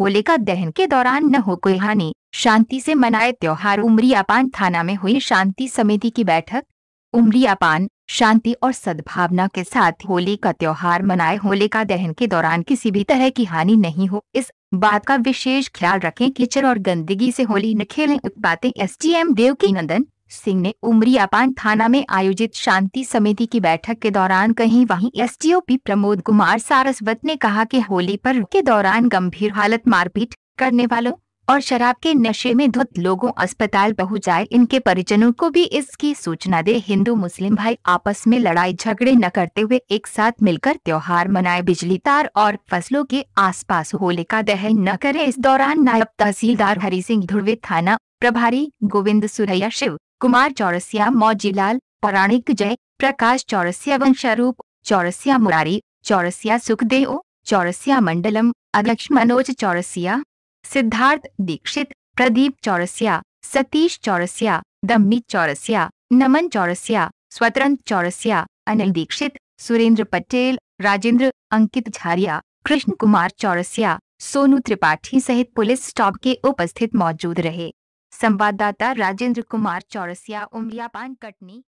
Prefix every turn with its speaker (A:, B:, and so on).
A: होलिका दहन के दौरान न हो कोई हानि शांति से मनाए त्योहार उमरिया पान थाना में हुई शांति समिति की बैठक उमरिया पान शांति और सद्भावना के साथ होली का त्योहार मनाए होलिका दहन के दौरान किसी भी तरह की हानि नहीं हो इस बात का विशेष ख्याल रखें कीचड़ और गंदगी से होली न खेलें बातें एस टी एम देव की नंदन सिंह ने उमरियापान थाना में आयोजित शांति समिति की बैठक के दौरान कहीं वहीं एसडीओपी प्रमोद कुमार सारस्वत ने कहा कि होली पर के दौरान गंभीर हालत मारपीट करने वालों और शराब के नशे में धुत लोगों अस्पताल पहुँच जाए इनके परिजनों को भी इसकी सूचना दे हिंदू मुस्लिम भाई आपस में लड़ाई झगड़े न करते हुए एक साथ मिलकर त्योहार मनाए बिजली तार और फसलों के आसपास होली का दहन न करें इस दौरान नायब तहसीलदार हरि सिंह ध्रुवे थाना प्रभारी गोविंद सुरैया शिव कुमार चौरसिया मौजीलाल पौराणिक जय प्रकाश चौरसिया वंशारूप चौरसिया मुरारी चौरसिया सुखदेव चौरसिया मंडलम अध्यक्ष मनोज चौरसिया सिद्धार्थ दीक्षित प्रदीप चौरसिया सतीश चौरसिया दम्मी चौरसिया नमन चौरसिया स्वतंत्र चौरसिया अनिल दीक्षित सुरेंद्र पटेल राजेंद्र अंकित झारिया कृष्ण कुमार चौरसिया सोनू त्रिपाठी सहित पुलिस स्टॉप के उपस्थित मौजूद रहे संवाददाता राजेंद्र कुमार चौरसिया उमरिया पान कटनी